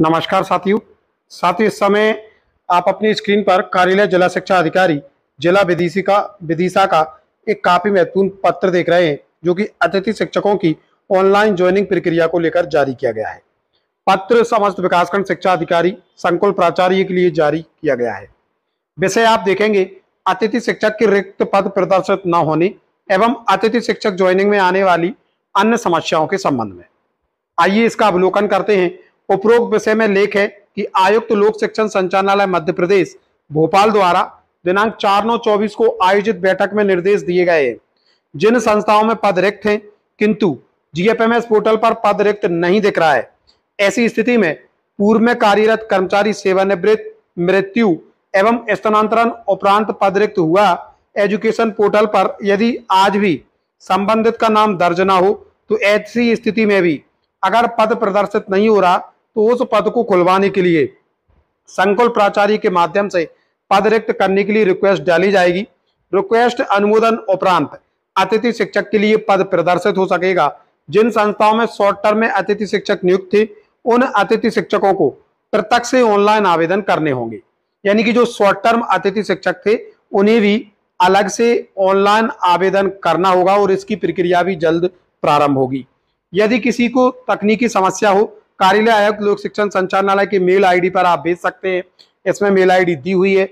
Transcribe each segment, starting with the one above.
नमस्कार साथियों साथियों इस समय आप अपनी स्क्रीन पर कार्यालय जिला शिक्षा अधिकारी जिला विदिशी का विदिशा का एक काफी महत्वपूर्ण पत्र देख रहे हैं जो कि अतिथि शिक्षकों की ऑनलाइन ज्वाइनिंग प्रक्रिया को लेकर जारी किया गया है पत्र समस्त विकासखंड शिक्षा अधिकारी संकुल प्राचार्य के लिए जारी किया गया है विषय आप देखेंगे अतिथि शिक्षक के रिक्त पद प्रदर्शित न होने एवं अतिथि शिक्षक ज्वाइनिंग में आने वाली अन्य समस्याओं के संबंध में आइए इसका अवलोकन करते हैं उपरोक्त विषय में लेख है कि आयुक्त लोक शिक्षण संचालनालय मध्य प्रदेश भोपाल द्वारा दिनांक चार नौ चौबीस को आयोजित बैठक में निर्देश दिए गए हैं जिन संस्थाओं में पद रिक्त हैं किंतु जीएफएमएस पोर्टल पर पद रिक्त नहीं दिख रहा है ऐसी स्थिति में पूर्व में कार्यरत कर्मचारी सेवानिवृत्त मृत्यु एवं स्थानांतरण उपरांत पद रिक्त हुआ एजुकेशन पोर्टल पर यदि आज भी संबंधित का नाम दर्ज ना हो तो ऐसी स्थिति में भी अगर पद प्रदर्शित नहीं हो रहा तो उस पद को खुलवाने के लिए संकुल प्राचार्य के माध्यम से पद रिक्त करने के लिए रिक्वेस्ट डाली जाएगी रिक्वेस्ट अनुमोदन उपरांत अतिथि शिक्षक के लिए पद प्रदर्शित हो सकेगा जिन संस्थाओं में शॉर्ट टर्म में अतिथि शिक्षक नियुक्त थे उन अतिथि शिक्षकों को प्रत्यक्ष से ऑनलाइन आवेदन करने होंगे यानी कि जो शॉर्ट टर्म अतिथि शिक्षक थे उन्हें भी अलग से ऑनलाइन आवेदन करना होगा और इसकी प्रक्रिया भी जल्द प्रारंभ होगी यदि किसी को तकनीकी समस्या हो कार्यालय आयुक्त लोक शिक्षण संचालनालय की मेल आईडी पर आप भेज सकते हैं इसमें मेल आईडी दी हुई है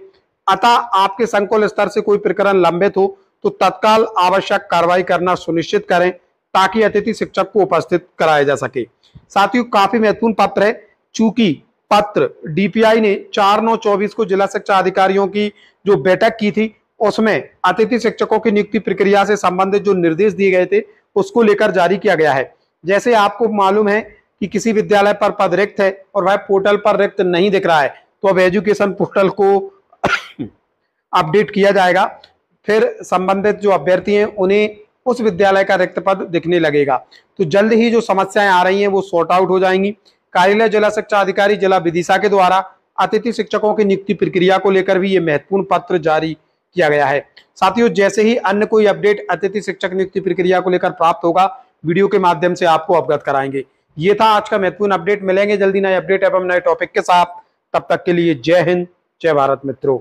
अतः आपके संकुल स्तर से कोई प्रकरण लंबित हो तो तत्काल आवश्यक कार्रवाई करना सुनिश्चित करें ताकि अतिथि शिक्षक को उपस्थित कराया जा सके साथियों काफी महत्वपूर्ण पत्र है चूंकि पत्र डीपीआई ने चार नौ चौबीस को जिला शिक्षा अधिकारियों की जो बैठक की थी उसमें अतिथि शिक्षकों की नियुक्ति प्रक्रिया से संबंधित जो निर्देश दिए गए थे उसको लेकर जारी किया गया है जैसे आपको मालूम है कि किसी विद्यालय पर पद रिक्त है और वह पोर्टल पर रिक्त नहीं दिख रहा है तो अब एजुकेशन पोर्टल को अपडेट किया जाएगा फिर संबंधित जो अभ्यर्थी हैं उन्हें उस विद्यालय का रिक्त पद दिखने लगेगा तो जल्द ही जो समस्याएं आ रही हैं वो सॉर्ट आउट हो जाएंगी कार्यालय जिला शिक्षा अधिकारी जिला विदिशा के द्वारा अतिथि शिक्षकों की नियुक्ति प्रक्रिया को लेकर भी ये महत्वपूर्ण पत्र जारी किया गया है साथियों जैसे ही अन्य कोई अपडेट अतिथि शिक्षक नियुक्ति प्रक्रिया को लेकर प्राप्त होगा वीडियो के माध्यम से आपको अवगत कराएंगे ये था आज का महत्वपूर्ण अपडेट मिलेंगे जल्दी नए अपडेट एवं नए टॉपिक के साथ तब तक के लिए जय हिंद जय भारत मित्रों